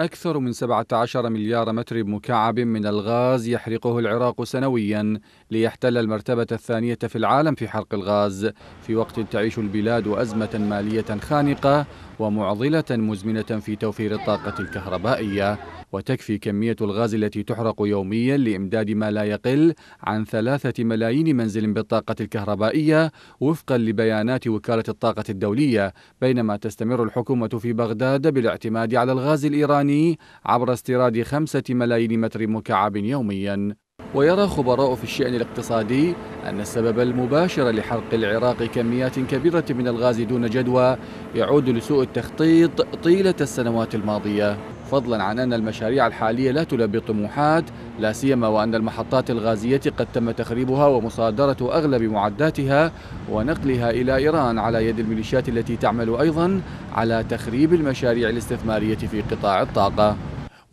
أكثر من 17 مليار متر مكعب من الغاز يحرقه العراق سنويا ليحتل المرتبة الثانية في العالم في حرق الغاز في وقت تعيش البلاد أزمة مالية خانقة ومعضلة مزمنة في توفير الطاقة الكهربائية وتكفي كمية الغاز التي تحرق يوميا لإمداد ما لا يقل عن ثلاثة ملايين منزل بالطاقة الكهربائية وفقا لبيانات وكالة الطاقة الدولية بينما تستمر الحكومة في بغداد بالاعتماد على الغاز الإيراني عبر استيراد خمسة ملايين متر مكعب يوميا ويرى خبراء في الشأن الاقتصادي أن السبب المباشر لحرق العراق كميات كبيرة من الغاز دون جدوى يعود لسوء التخطيط طيلة السنوات الماضية فضلا عن أن المشاريع الحالية لا تلبي الطموحات لا سيما وأن المحطات الغازية قد تم تخريبها ومصادرة أغلب معداتها ونقلها إلى إيران على يد الميليشيات التي تعمل أيضا على تخريب المشاريع الاستثمارية في قطاع الطاقة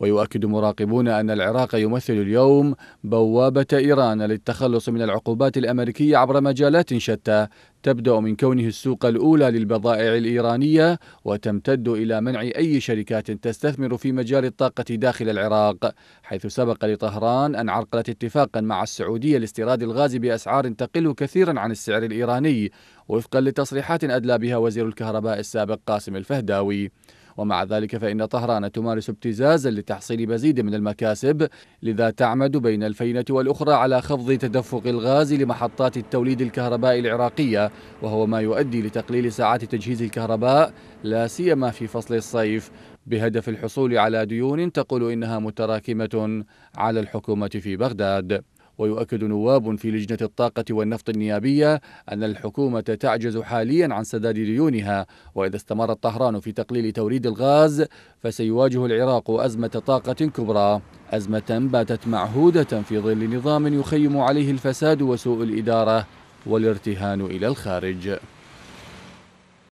ويؤكد مراقبون أن العراق يمثل اليوم بوابة إيران للتخلص من العقوبات الأمريكية عبر مجالات شتى تبدأ من كونه السوق الأولى للبضائع الإيرانية وتمتد إلى منع أي شركات تستثمر في مجال الطاقة داخل العراق حيث سبق لطهران أن عرقلت اتفاقا مع السعودية لاستيراد الغاز بأسعار تقل كثيرا عن السعر الإيراني وفقا لتصريحات أدلى بها وزير الكهرباء السابق قاسم الفهداوي ومع ذلك فإن طهران تمارس ابتزازا لتحصيل مزيد من المكاسب لذا تعمد بين الفينة والأخرى على خفض تدفق الغاز لمحطات التوليد الكهرباء العراقية وهو ما يؤدي لتقليل ساعات تجهيز الكهرباء لا سيما في فصل الصيف بهدف الحصول على ديون تقول إنها متراكمة على الحكومة في بغداد ويؤكد نواب في لجنة الطاقة والنفط النيابية أن الحكومة تعجز حاليا عن سداد ديونها وإذا استمرت طهران في تقليل توريد الغاز فسيواجه العراق أزمة طاقة كبرى أزمة باتت معهودة في ظل نظام يخيم عليه الفساد وسوء الإدارة والارتهان إلى الخارج